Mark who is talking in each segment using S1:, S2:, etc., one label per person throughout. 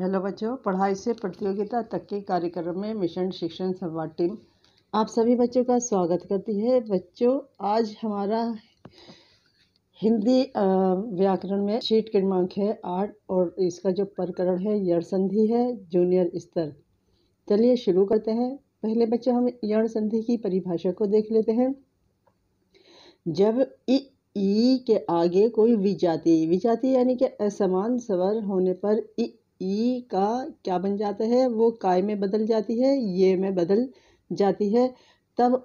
S1: hello बच्चों पढ़ाई से प्रतियोगिता तक के कार्यक्रम में मिशन शिक्षण संवाद टीम आप सभी बच्चों का स्वागत करती है बच्चों आज हमारा हिंदी व्याकरण में शीट क्रमांक है आठ और इसका जो प्रकरण है यण संधि है जूनियर स्तर चलिए शुरू करते हैं पहले बच्चों हम यण संधि की परिभाषा को देख लेते हैं जब इ ई के आगे कोई विजाति विजाति यानी कि असमान सवर होने पर इ ई का क्या बन जाता है वो काय में बदल जाती है ये में बदल जाती है तब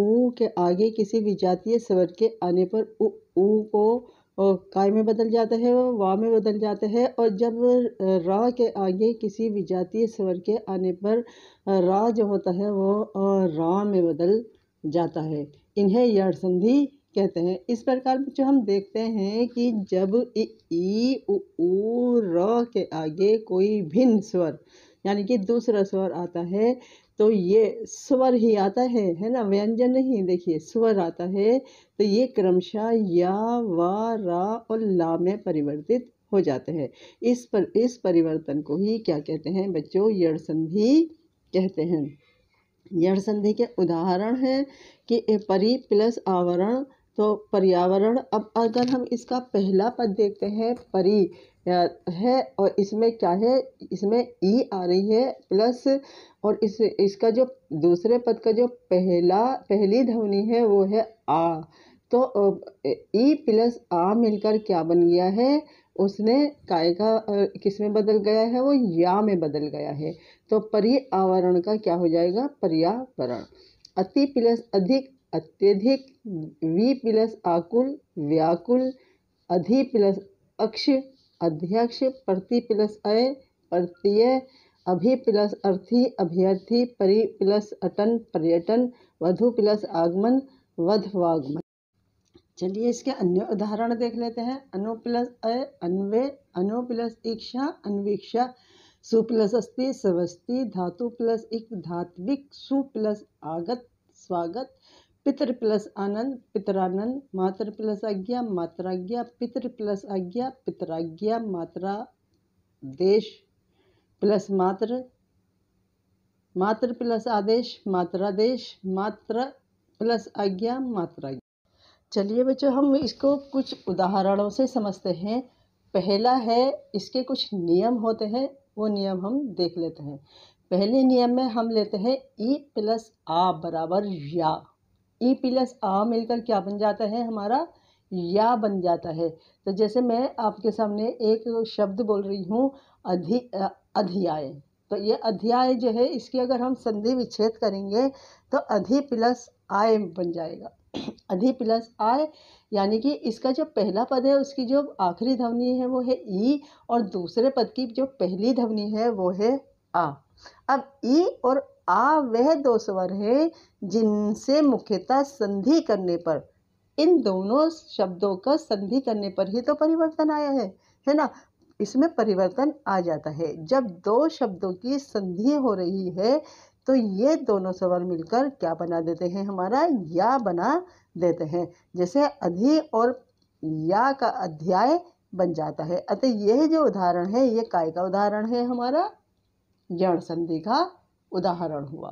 S1: ऊ के आगे किसी भी जातीय स्वर के आने पर ऊ को काय में बदल जाता है वा में बदल जाता है और जब रा के आगे किसी भी जातीय स्वर के आने पर रा जो होता है वो रा में बदल जाता है इन्हें यह संधि कहते हैं इस प्रकार जो हम देखते हैं कि जब इ, ई उ, र के आगे कोई भिन्न स्वर यानी कि दूसरा स्वर आता है तो ये स्वर ही आता है है ना व्यंजन नहीं देखिए स्वर आता है तो ये क्रमशः या व रा और ला में परिवर्तित हो जाते हैं इस पर इस परिवर्तन को ही क्या कहते हैं बच्चों यड़ संधि कहते हैं यड़संधि संधि के उदाहरण हैं कि परि प्लस आवरण तो पर्यावरण अब अगर हम इसका पहला पद देखते हैं परी है और इसमें क्या है इसमें ई आ रही है प्लस और इस इसका जो दूसरे पद का जो पहला पहली ध्वनि है वो है आ तो ई प्लस आ मिलकर क्या बन गया है उसने काय का किस में बदल गया है वो या में बदल गया है तो पर्यावरण का क्या हो जाएगा पर्यावरण अति प्लस अधिक अत्यधिक वी प्लस आकुल व्याकुल अधि प्लस अक्ष अध्यक्ष प्रति प्लस अय प्रत्यय अभि प्लस अर्थी अभ्यर्थी परि प्लस अटन पर्यटन वधु प्लस आगमन वधवागमन चलिए इसके अन्य उदाहरण देख लेते हैं अनु प्लस अय अन्वय अनु प्लस इक्षा अन्वीक्षा सु प्लस अस्ति सवस्ति धातु प्लस इक धात्विक सु प्लस आगत स्वागत पितृ प्लस आनंद पितरानंद मातृ प्लस आज्ञा मात्राज्ञा पितृ प्लस आज्ञा पितराज्ञा मात्रा देश प्लस मात्र मात्र प्लस आदेश मात्रादेश मात्र प्लस आज्ञा मात्राज्ञा चलिए बच्चों हम इसको कुछ उदाहरणों से समझते हैं पहला है इसके कुछ नियम होते हैं वो नियम हम देख लेते हैं पहले नियम में हम लेते हैं ई प्लस आ बराबर या ई प्लस आ मिलकर क्या बन जाता है हमारा या बन जाता है तो जैसे मैं आपके सामने एक शब्द बोल रही हूँ अधि अध्याय तो ये अध्याय जो है इसकी अगर हम संधि विच्छेद करेंगे तो अधि प्लस आय बन जाएगा अधि प्लस आय यानी कि इसका जो पहला पद है उसकी जो आखिरी ध्वनि है वो है ई e, और दूसरे पद की जो पहली ध्वनि है वो है आ अब ई e और आ वह दो स्वर हैं जिनसे मुख्यतः संधि करने पर इन दोनों शब्दों का संधि करने पर ही तो परिवर्तन आया है है ना इसमें परिवर्तन आ जाता है जब दो शब्दों की संधि हो रही है तो ये दोनों स्वर मिलकर क्या बना देते हैं हमारा या बना देते हैं जैसे अधि और या का अध्याय बन जाता है अतः यह जो उदाहरण है ये काय का उदाहरण है हमारा जड़ संधि का उदाहरण हुआ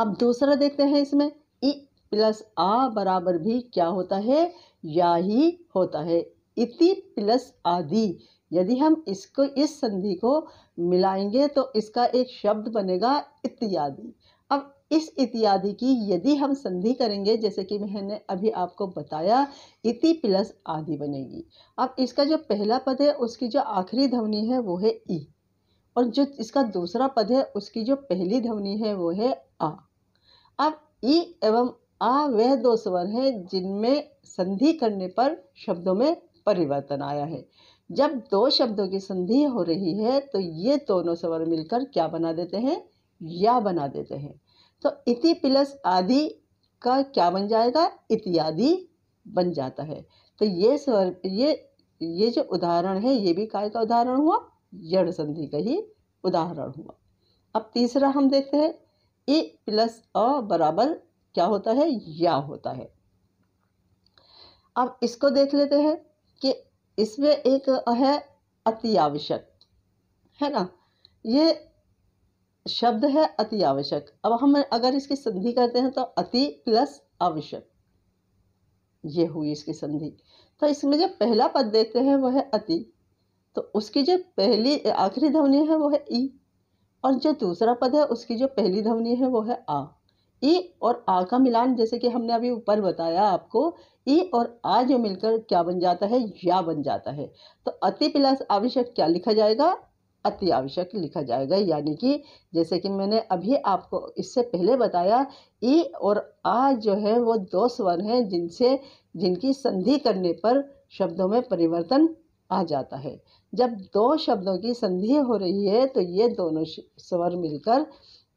S1: अब दूसरा देखते हैं इसमें इ प्लस आ बराबर भी क्या होता है या ही होता है इति प्लस आदि यदि हम इसको इस संधि को मिलाएंगे तो इसका एक शब्द बनेगा इत्यादि अब इस इत्यादि की यदि हम संधि करेंगे जैसे कि मैंने अभी आपको बताया इति प्लस आदि बनेगी अब इसका जो पहला पद है उसकी जो आखिरी ध्वनि है वो है ई और जो इसका दूसरा पद है उसकी जो पहली ध्वनि है वो है आ अब ई एवं आ वह दो स्वर हैं जिनमें संधि करने पर शब्दों में परिवर्तन आया है जब दो शब्दों की संधि हो रही है तो ये दोनों स्वर मिलकर क्या बना देते हैं या बना देते हैं तो इति प्लस आदि का क्या बन जाएगा इत्यादि बन जाता है तो ये स्वर ये ये जो उदाहरण है ये भी काय का उदाहरण हुआ जड़ संधि का ही उदाहरण हुआ अब तीसरा हम देखते हैं ए प्लस अ बराबर क्या होता है या होता है अब इसको देख लेते हैं कि इसमें एक है अति आवश्यक है ना ये शब्द है अति आवश्यक अब हम अगर इसकी संधि करते हैं तो अति प्लस आवश्यक ये हुई इसकी संधि तो इसमें जो पहला पद देते हैं वह है अति तो उसकी जो पहली आखिरी ध्वनि है वो है ई और जो दूसरा पद है उसकी जो पहली ध्वनि है वो है आ ई और आ का मिलान जैसे कि हमने अभी ऊपर बताया आपको ई और आ जो मिलकर क्या बन जाता है या बन जाता है तो अति प्लस आवश्यक क्या लिखा जाएगा अति आवश्यक लिखा जाएगा यानी कि जैसे कि मैंने अभी आपको इससे पहले बताया ई और आ जो है वो दो स्वर हैं जिनसे जिनकी संधि करने पर शब्दों में परिवर्तन आ जाता है जब दो शब्दों की संधि हो रही है तो ये दोनों स्वर मिलकर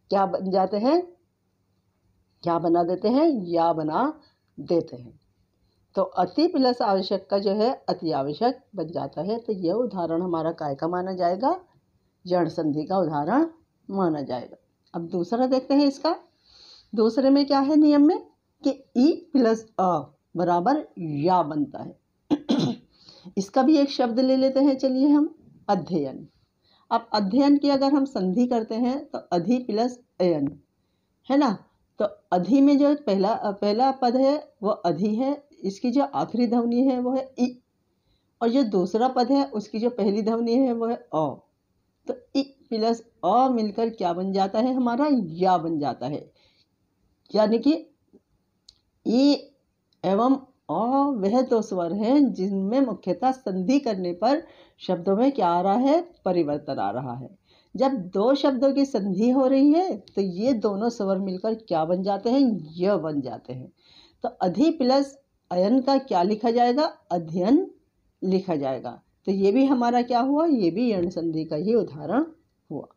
S1: क्या बन जाते हैं क्या बना देते हैं या बना देते हैं तो अति प्लस आवश्यक का जो है अति आवश्यक बन जाता है तो यह उदाहरण हमारा काय का माना जाएगा जड़ संधि का उदाहरण माना जाएगा अब दूसरा देखते हैं इसका दूसरे में क्या है नियम में कि ई प्लस अ बराबर या बनता है इसका भी एक शब्द ले लेते हैं चलिए हम अध्ययन अब अध्ययन की अगर हम संधि करते हैं तो अधि प्लस अयन है ना तो अधि में जो पहला पहला पद है वो अधि है इसकी जो आखिरी ध्वनि है वो है इ और जो दूसरा पद है उसकी जो पहली ध्वनि है वो है अ तो इ प्लस अ मिलकर क्या बन जाता है हमारा या बन जाता है यानी कि ई एवं और वह दो स्वर हैं जिनमें मुख्यतः संधि करने पर शब्दों में क्या आ रहा है परिवर्तन आ रहा है जब दो शब्दों की संधि हो रही है तो ये दोनों स्वर मिलकर क्या बन जाते हैं य बन जाते हैं तो अधि प्लस अयन का क्या लिखा जाएगा अध्ययन लिखा जाएगा तो ये भी हमारा क्या हुआ ये भी यण संधि का ही उदाहरण हुआ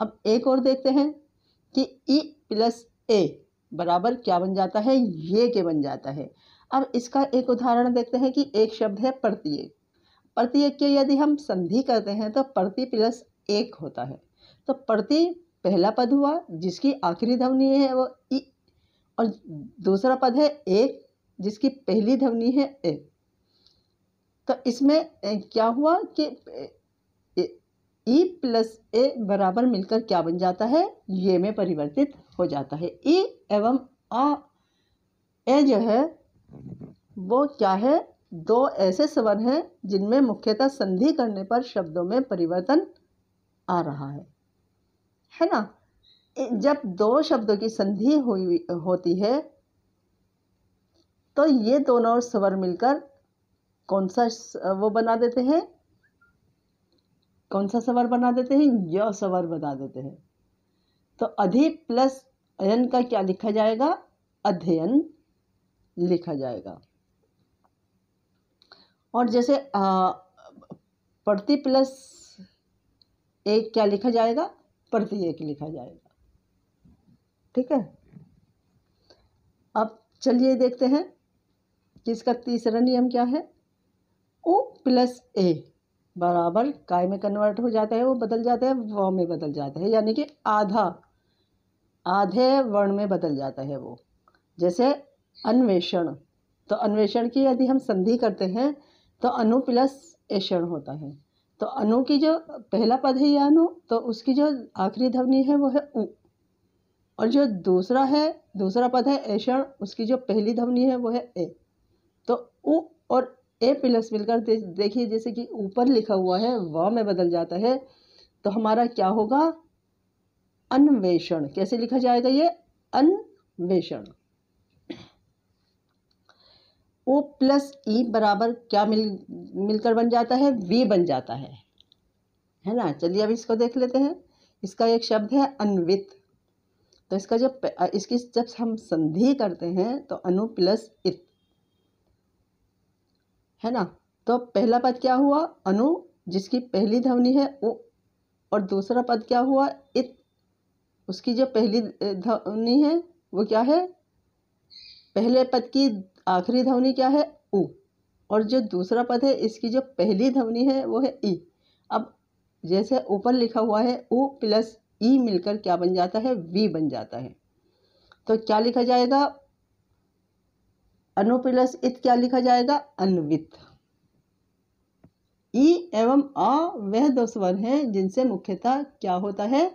S1: अब एक और देखते हैं कि ई प्लस ए बराबर क्या बन जाता है ये के बन जाता है अब इसका एक उदाहरण देखते हैं कि एक शब्द है प्रत्येक प्रत्येक के यदि हम संधि करते हैं तो प्रति प्लस एक होता है तो प्रति पहला पद हुआ जिसकी आखिरी ध्वनि है वो ई और दूसरा पद है एक जिसकी पहली ध्वनि है ए तो इसमें क्या हुआ कि ई प्लस ए बराबर मिलकर क्या बन जाता है ये में परिवर्तित हो जाता है ई एवं आ ए जो है वो क्या है दो ऐसे स्वर हैं जिनमें मुख्यतः संधि करने पर शब्दों में परिवर्तन आ रहा है है ना जब दो शब्दों की संधि हुई होती है तो ये दोनों स्वर मिलकर कौन सा वो बना देते हैं कौन सा सवर बना देते हैं य सवर बना देते हैं तो अधि प्लस अयन का क्या लिखा जाएगा अध्ययन लिखा जाएगा और जैसे प्रति प्लस एक क्या लिखा जाएगा प्रति एक लिखा जाएगा ठीक है अब चलिए देखते हैं कि इसका तीसरा नियम क्या है ओ प्लस ए बराबर काय में कन्वर्ट हो जाता है वो बदल जाता है व में बदल जाता है यानी कि आधा आधे वर्ण में बदल जाता है वो जैसे अन्वेषण तो अन्वेषण की यदि हम संधि करते हैं तो अनु प्लस एषण होता है तो अनु की जो पहला पद है या अनु तो उसकी जो आखिरी ध्वनि है वो है उ और जो दूसरा है दूसरा पद है एषण उसकी जो पहली ध्वनि है वो है ए तो उ और ए प्लस मिलकर दे, देखिए जैसे कि ऊपर लिखा हुआ है व में बदल जाता है तो हमारा क्या होगा अन्वेषण कैसे लिखा जाएगा ये अन्वेषण ओ प्लस ई बराबर क्या मिल मिलकर बन जाता है वी बन जाता है है ना चलिए अब इसको देख लेते हैं इसका एक शब्द है अनवित तो इसका जब इसकी जब हम संधि करते हैं तो अनु प्लस इत है ना तो पहला पद क्या हुआ अनु जिसकी पहली ध्वनि है ओ और दूसरा पद क्या हुआ इत उसकी जो पहली ध्वनि है वो क्या है पहले पद की आखिरी ध्वनि क्या है ऊ और जो दूसरा पद है इसकी जो पहली ध्वनि है वो है ई अब जैसे ऊपर लिखा हुआ है ऊ प्लस ई मिलकर क्या बन जाता है वी बन जाता है तो क्या लिखा जाएगा अनु प्लस इत क्या लिखा जाएगा अनवित ई एवं आ वह दो स्वर हैं जिनसे मुख्यतः क्या होता है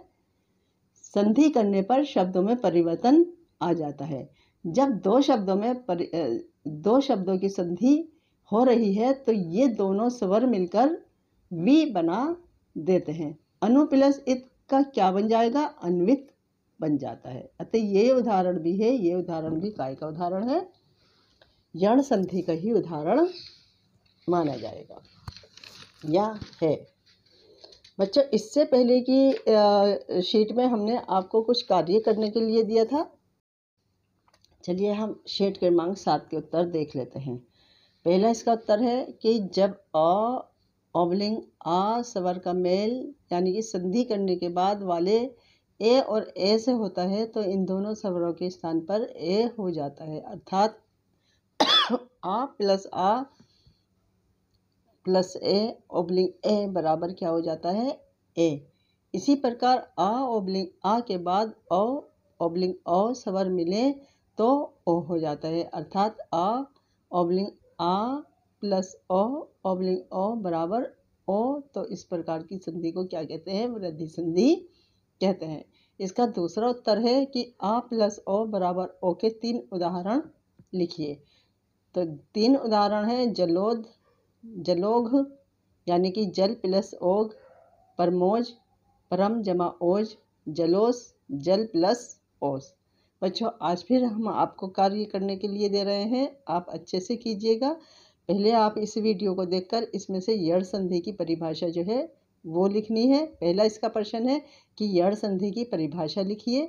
S1: संधि करने पर शब्दों में परिवर्तन आ जाता है जब दो शब्दों में पर, दो शब्दों की संधि हो रही है तो ये दोनों स्वर मिलकर वी बना देते हैं अनु प्लस इत का क्या बन जाएगा अन्वित बन जाता है अतः ये उदाहरण भी है ये उदाहरण भी काय का उदाहरण है यण संधि का ही उदाहरण माना जाएगा या है बच्चों इससे पहले की शीट में हमने आपको कुछ कार्य करने के लिए दिया था चलिए हम शेठ क्रमांक सात के उत्तर देख लेते हैं पहला इसका उत्तर है कि जब अ ओबलिंग आ सवर का मेल यानी कि संधि करने के बाद वाले ए और ए से होता है तो इन दोनों सवरों के स्थान पर ए हो जाता है अर्थात आ प्लस आ प्लस ए ओबलिंग ए बराबर क्या हो जाता है ए इसी प्रकार आ ओबलिंग आ के बाद ओ ओबलिंग ओ सवर मिले तो ओ हो जाता है अर्थात आ ओब्लिंग आ प्लस ओ ओबलिंग ओ बराबर ओ तो इस प्रकार की संधि को क्या कहते हैं वृद्धि संधि कहते हैं इसका दूसरा उत्तर है कि आ प्लस ओ बराबर ओ के तीन उदाहरण लिखिए तो तीन उदाहरण हैं जलोद जलोघ यानी कि जल प्लस ओघ परमोज परम जमा ओज जलोस जल प्लस ओस बच्चों आज फिर हम आपको कार्य करने के लिए दे रहे हैं आप अच्छे से कीजिएगा पहले आप इस वीडियो को देखकर इसमें से यड़ संधि की परिभाषा जो है वो लिखनी है पहला इसका प्रश्न है कि यड़ संधि की परिभाषा लिखिए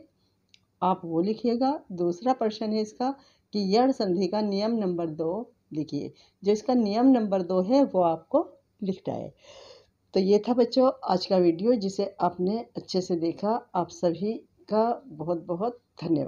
S1: आप वो लिखिएगा दूसरा प्रश्न है इसका कि यड़ संधि का नियम नंबर दो लिखिए जो इसका नियम नंबर दो है वो आपको लिखता है तो ये था बच्चों आज का वीडियो जिसे आपने अच्छे से देखा आप सभी का बहुत बहुत धन्यवाद